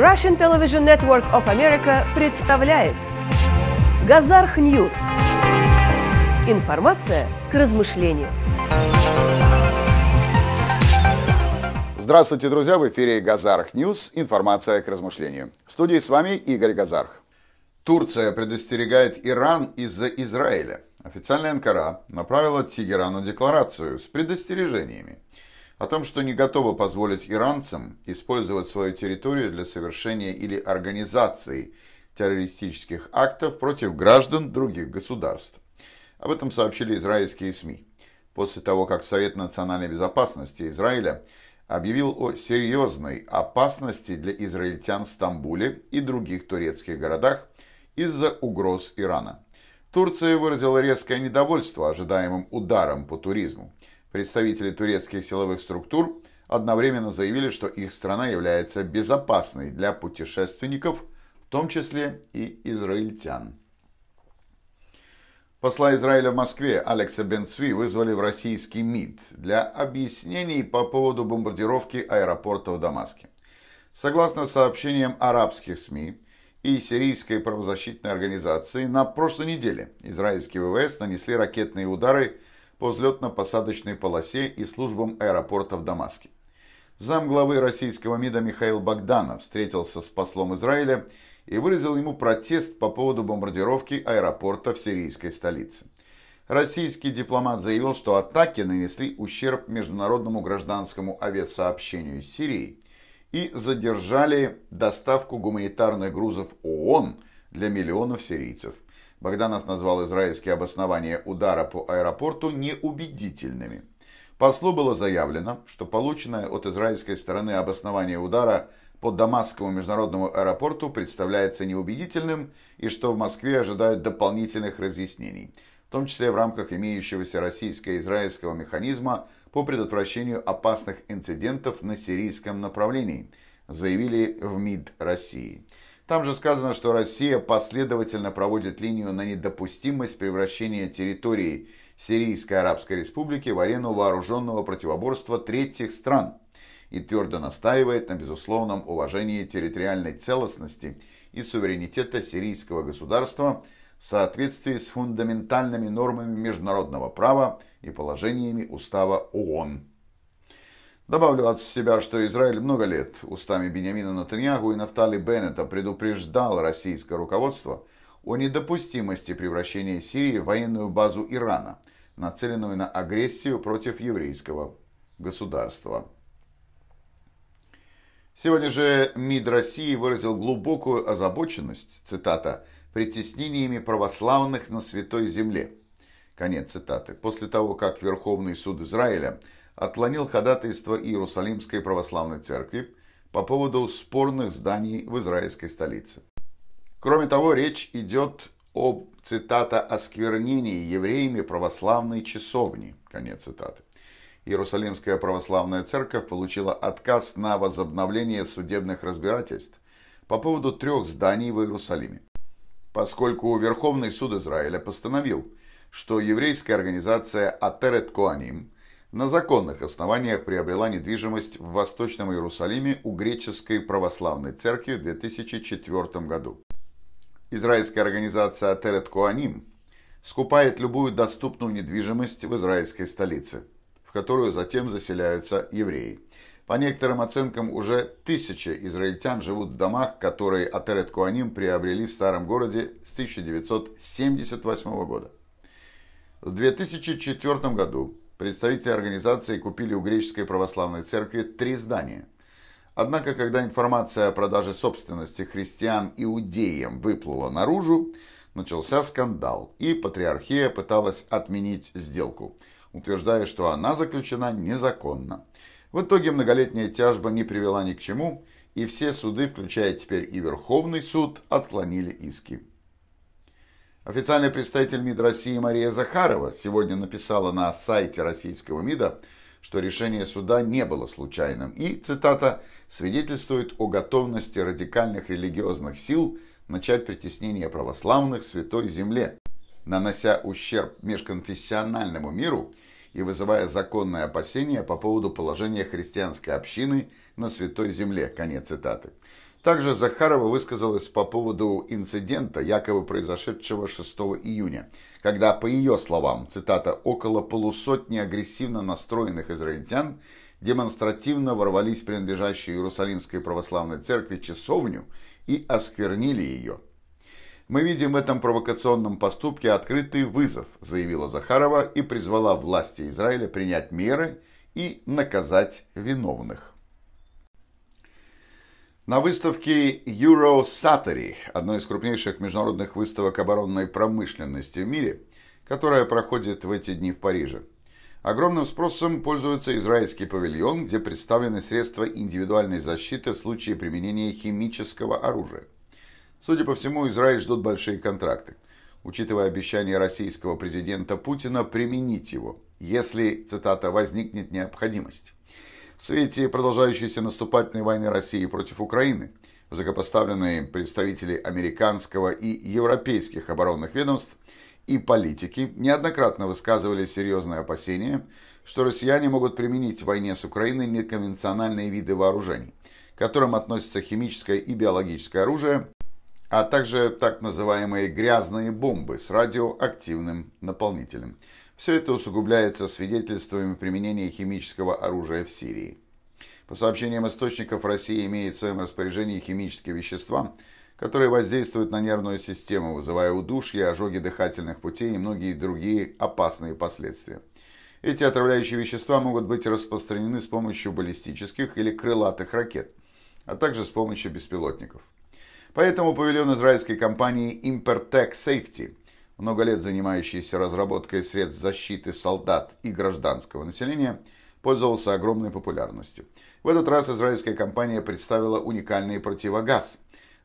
Russian Television Network of America представляет Газарх Ньюс. Информация к размышлению. Здравствуйте, друзья! В эфире Газарх Ньюс. Информация к размышлению. В студии с вами Игорь Газарх. Турция предостерегает Иран из-за Израиля. Официальная Анкара направила Тегерану декларацию с предостережениями – о том, что не готова позволить иранцам использовать свою территорию для совершения или организации террористических актов против граждан других государств. Об этом сообщили израильские СМИ. После того, как Совет национальной безопасности Израиля объявил о серьезной опасности для израильтян в Стамбуле и других турецких городах из-за угроз Ирана. Турция выразила резкое недовольство ожидаемым ударом по туризму – Представители турецких силовых структур одновременно заявили, что их страна является безопасной для путешественников, в том числе и израильтян. Посла Израиля в Москве Алекса Бенцви вызвали в российский МИД для объяснений по поводу бомбардировки аэропорта в Дамаске. Согласно сообщениям арабских СМИ и сирийской правозащитной организации, на прошлой неделе израильские ВВС нанесли ракетные удары по взлетно-посадочной полосе и службам аэропорта в Дамаске. Замглавы российского МИДа Михаил Богданов встретился с послом Израиля и выразил ему протест по поводу бомбардировки аэропорта в сирийской столице. Российский дипломат заявил, что атаки нанесли ущерб международному гражданскому авиасообщению из Сирии и задержали доставку гуманитарных грузов ООН для миллионов сирийцев – Богданов назвал израильские обоснования удара по аэропорту неубедительными. Послу было заявлено, что полученное от израильской стороны обоснование удара по Дамасскому международному аэропорту представляется неубедительным и что в Москве ожидают дополнительных разъяснений, в том числе в рамках имеющегося российско-израильского механизма по предотвращению опасных инцидентов на сирийском направлении, заявили в МИД России. Там же сказано, что Россия последовательно проводит линию на недопустимость превращения территории Сирийской Арабской Республики в арену вооруженного противоборства третьих стран и твердо настаивает на безусловном уважении территориальной целостности и суверенитета сирийского государства в соответствии с фундаментальными нормами международного права и положениями Устава ООН. Добавлю от себя, что Израиль много лет устами Бениамина Натаньягу и Нафтали Беннета предупреждал российское руководство о недопустимости превращения Сирии в военную базу Ирана, нацеленную на агрессию против еврейского государства. Сегодня же МИД России выразил глубокую озабоченность, цитата, «притеснениями православных на Святой Земле». Конец цитаты. После того, как Верховный суд Израиля – отклонил ходатайство Иерусалимской православной церкви по поводу спорных зданий в израильской столице. Кроме того, речь идет об, цитата, «осквернении евреями православной часовни», конец цитаты. Иерусалимская православная церковь получила отказ на возобновление судебных разбирательств по поводу трех зданий в Иерусалиме, поскольку Верховный суд Израиля постановил, что еврейская организация Атерет Коаним – на законных основаниях приобрела недвижимость в Восточном Иерусалиме у Греческой Православной Церкви в 2004 году. Израильская организация Терет Коаним скупает любую доступную недвижимость в израильской столице, в которую затем заселяются евреи. По некоторым оценкам, уже тысячи израильтян живут в домах, которые Атерет Куаним приобрели в старом городе с 1978 года. В 2004 году Представители организации купили у греческой православной церкви три здания. Однако, когда информация о продаже собственности христиан иудеям выплыла наружу, начался скандал, и патриархия пыталась отменить сделку, утверждая, что она заключена незаконно. В итоге многолетняя тяжба не привела ни к чему, и все суды, включая теперь и Верховный суд, отклонили иски. Официальный представитель МИД России Мария Захарова сегодня написала на сайте российского МИДа, что решение суда не было случайным и, цитата, «свидетельствует о готовности радикальных религиозных сил начать притеснение православных в Святой Земле, нанося ущерб межконфессиональному миру и вызывая законные опасения по поводу положения христианской общины на Святой Земле». Конец цитаты. Также Захарова высказалась по поводу инцидента, якобы произошедшего 6 июня, когда, по ее словам, цитата, «около полусотни агрессивно настроенных израильтян демонстративно ворвались в принадлежащую Иерусалимской православной церкви часовню и осквернили ее». «Мы видим в этом провокационном поступке открытый вызов», заявила Захарова и призвала власти Израиля принять меры и наказать виновных. На выставке Euro Satory, одной из крупнейших международных выставок оборонной промышленности в мире, которая проходит в эти дни в Париже, огромным спросом пользуется израильский павильон, где представлены средства индивидуальной защиты в случае применения химического оружия. Судя по всему, Израиль ждут большие контракты, учитывая обещание российского президента Путина применить его, если, цитата, «возникнет необходимость». В свете продолжающейся наступательной войны России против Украины закопоставленные представители американского и европейских оборонных ведомств и политики неоднократно высказывали серьезные опасения, что россияне могут применить в войне с Украиной неконвенциональные виды вооружений, к которым относятся химическое и биологическое оружие, а также так называемые грязные бомбы с радиоактивным наполнителем. Все это усугубляется свидетельствами применения химического оружия в Сирии. По сообщениям источников, Россия имеет в своем распоряжении химические вещества, которые воздействуют на нервную систему, вызывая удушье, ожоги дыхательных путей и многие другие опасные последствия. Эти отравляющие вещества могут быть распространены с помощью баллистических или крылатых ракет, а также с помощью беспилотников. Поэтому павильон израильской компании Impertech Safety, много лет занимающийся разработкой средств защиты солдат и гражданского населения, пользовался огромной популярностью. В этот раз израильская компания представила уникальный противогаз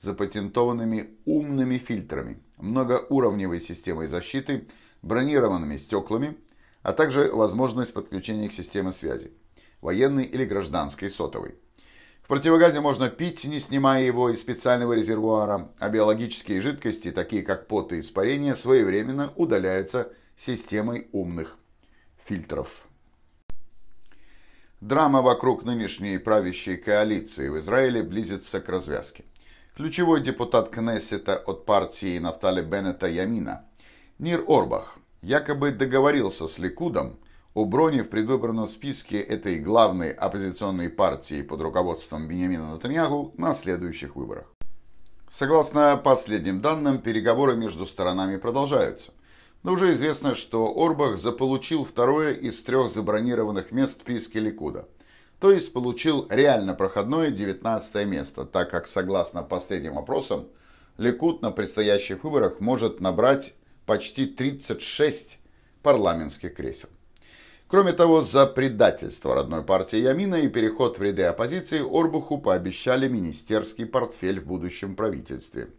запатентованными умными фильтрами, многоуровневой системой защиты, бронированными стеклами, а также возможность подключения к системе связи, военной или гражданской сотовой противогазе можно пить, не снимая его из специального резервуара, а биологические жидкости, такие как пот и испарения, своевременно удаляются системой умных фильтров. Драма вокруг нынешней правящей коалиции в Израиле близится к развязке. Ключевой депутат Кнессета от партии Нафтали Беннета Ямина, Нир Орбах, якобы договорился с Ликудом – у Брони в предвыборном списке этой главной оппозиционной партии под руководством Бенямина Натаньягу на следующих выборах. Согласно последним данным, переговоры между сторонами продолжаются. Но уже известно, что Орбах заполучил второе из трех забронированных мест в списке Ликуда. То есть получил реально проходное 19 место, так как, согласно последним опросам, Ликуд на предстоящих выборах может набрать почти 36 парламентских кресел. Кроме того, за предательство родной партии Ямина и переход в ряды оппозиции Орбуху пообещали министерский портфель в будущем правительстве.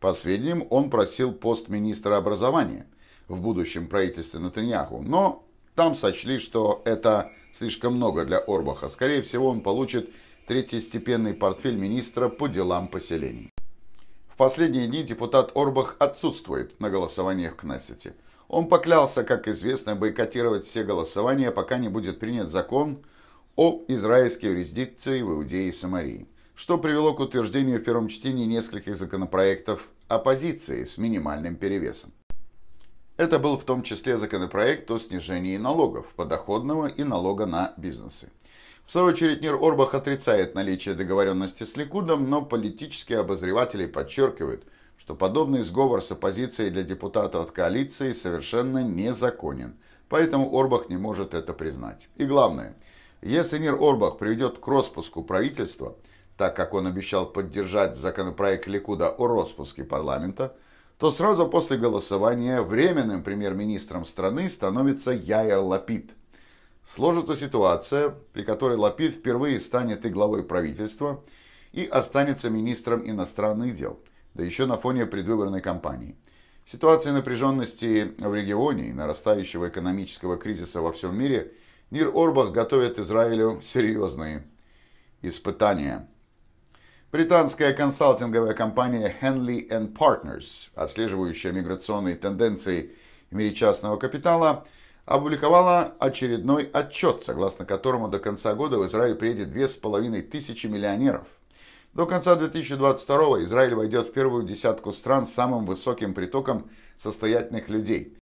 По сведениям, он просил пост министра образования в будущем правительстве Натаньяху, но там сочли, что это слишком много для Орбаха. Скорее всего, он получит третьестепенный портфель министра по делам поселений. В последние дни депутат Орбах отсутствует на голосованиях в Кнессете – он поклялся, как известно, бойкотировать все голосования, пока не будет принят закон о израильской юрисдикции в Иудее и Самарии, что привело к утверждению в первом чтении нескольких законопроектов оппозиции с минимальным перевесом. Это был в том числе законопроект о снижении налогов, подоходного и налога на бизнесы. В свою очередь, Нир Орбах отрицает наличие договоренности с Ликудом, но политические обозреватели подчеркивают – что подобный сговор с оппозицией для депутатов от коалиции совершенно незаконен, поэтому Орбах не может это признать. И главное, если Нир Орбах приведет к распуску правительства, так как он обещал поддержать законопроект Ликуда о распуске парламента, то сразу после голосования временным премьер-министром страны становится Яйер Лапид. Сложится ситуация, при которой Лапид впервые станет и главой правительства, и останется министром иностранных дел – да еще на фоне предвыборной кампании. Ситуация напряженности в регионе и нарастающего экономического кризиса во всем мире Нир Орбах готовит Израилю серьезные испытания. Британская консалтинговая компания Henley Partners, отслеживающая миграционные тенденции в мире частного капитала, опубликовала очередной отчет, согласно которому до конца года в Израиль приедет 2500 миллионеров – до конца 2022 Израиль войдет в первую десятку стран с самым высоким притоком состоятельных людей,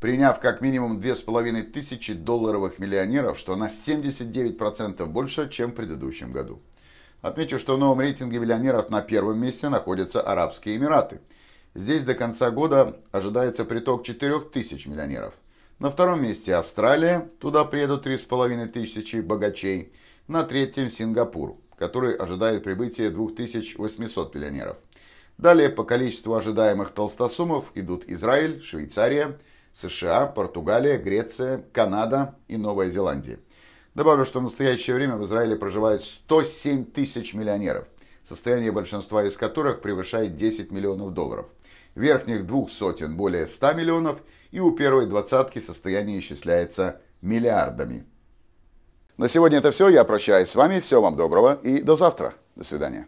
приняв как минимум 2500 долларовых миллионеров, что на 79% больше, чем в предыдущем году. Отмечу, что в новом рейтинге миллионеров на первом месте находятся Арабские Эмираты. Здесь до конца года ожидается приток 4000 миллионеров. На втором месте Австралия, туда приедут 3500 богачей. На третьем Сингапур который ожидает прибытия 2800 пионеров. Далее по количеству ожидаемых толстосумов идут Израиль, Швейцария, США, Португалия, Греция, Канада и Новая Зеландия. Добавлю, что в настоящее время в Израиле проживает 107 тысяч миллионеров, состояние большинства из которых превышает 10 миллионов долларов. Верхних двух сотен более 100 миллионов, и у первой двадцатки состояние исчисляется миллиардами. На сегодня это все. Я прощаюсь с вами. Всего вам доброго и до завтра. До свидания.